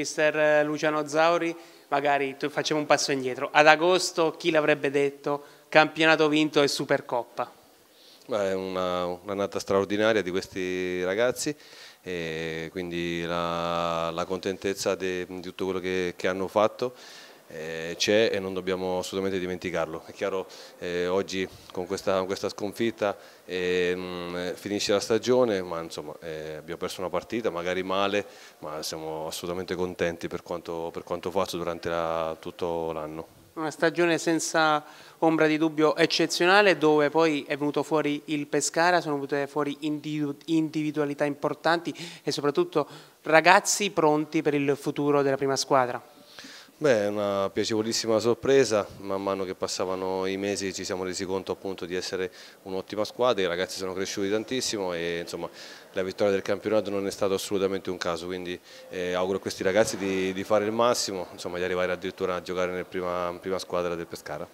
mister Luciano Zauri, magari facciamo un passo indietro. Ad agosto chi l'avrebbe detto campionato vinto e Supercoppa? Beh, è un'annata straordinaria di questi ragazzi e quindi la, la contentezza di tutto quello che, che hanno fatto eh, c'è e non dobbiamo assolutamente dimenticarlo. È chiaro eh, oggi con questa, questa sconfitta eh, mm, eh, finisce la stagione, ma insomma eh, abbiamo perso una partita, magari male, ma siamo assolutamente contenti per quanto, per quanto fatto durante la, tutto l'anno. Una stagione senza ombra di dubbio eccezionale dove poi è venuto fuori il Pescara, sono venute fuori individualità importanti e soprattutto ragazzi pronti per il futuro della prima squadra. Beh, è una piacevolissima sorpresa, man mano che passavano i mesi ci siamo resi conto appunto di essere un'ottima squadra, i ragazzi sono cresciuti tantissimo e insomma la vittoria del campionato non è stato assolutamente un caso, quindi eh, auguro a questi ragazzi di, di, fare il massimo, insomma di arrivare addirittura a giocare nella prima, prima squadra del Pescara.